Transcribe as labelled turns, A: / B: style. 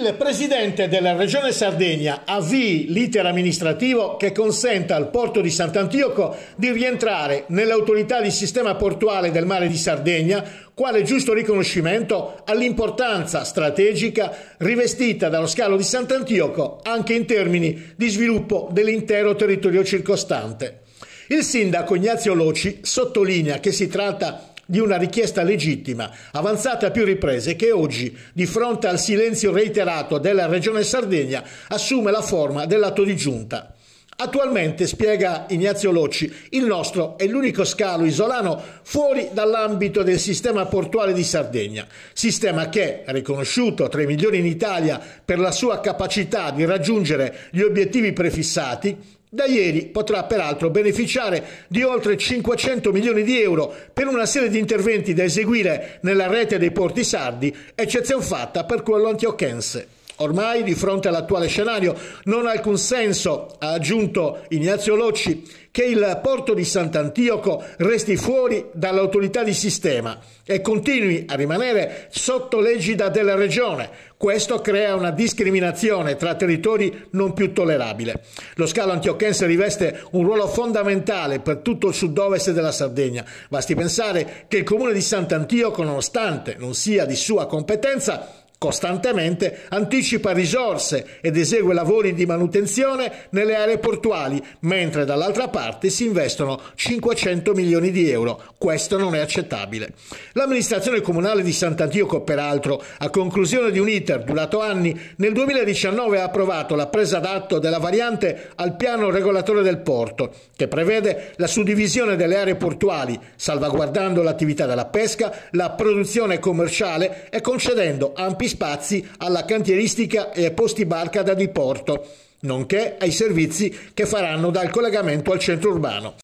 A: Il presidente della regione Sardegna avvii l'iter amministrativo che consenta al porto di Sant'Antioco di rientrare nell'autorità di sistema portuale del mare di Sardegna quale giusto riconoscimento all'importanza strategica rivestita dallo scalo di Sant'Antioco anche in termini di sviluppo dell'intero territorio circostante. Il sindaco Ignazio Loci sottolinea che si tratta di di una richiesta legittima, avanzata a più riprese, che oggi, di fronte al silenzio reiterato della Regione Sardegna, assume la forma dell'atto di giunta. Attualmente, spiega Ignazio Locci, il nostro è l'unico scalo isolano fuori dall'ambito del sistema portuale di Sardegna, sistema che, riconosciuto tra i migliori in Italia per la sua capacità di raggiungere gli obiettivi prefissati, da ieri potrà peraltro beneficiare di oltre 500 milioni di euro per una serie di interventi da eseguire nella rete dei porti sardi, eccezion fatta per quello antiochense. Ormai di fronte all'attuale scenario non ha alcun senso, ha aggiunto Ignazio Locci, che il porto di Sant'Antioco resti fuori dall'autorità di sistema e continui a rimanere sotto l'egida della regione. Questo crea una discriminazione tra territori non più tollerabile. Lo scalo antiochense riveste un ruolo fondamentale per tutto il sud-ovest della Sardegna. Basti pensare che il comune di Sant'Antioco, nonostante non sia di sua competenza, Costantemente anticipa risorse ed esegue lavori di manutenzione nelle aree portuali, mentre dall'altra parte si investono 500 milioni di euro. Questo non è accettabile. L'amministrazione comunale di Sant'Antioco, peraltro, a conclusione di un iter durato anni, nel 2019 ha approvato la presa d'atto della variante al piano regolatore del porto, che prevede la suddivisione delle aree portuali, salvaguardando l'attività della pesca, la produzione commerciale e concedendo ampi spazi alla cantieristica e posti barca da diporto, nonché ai servizi che faranno dal collegamento al centro urbano.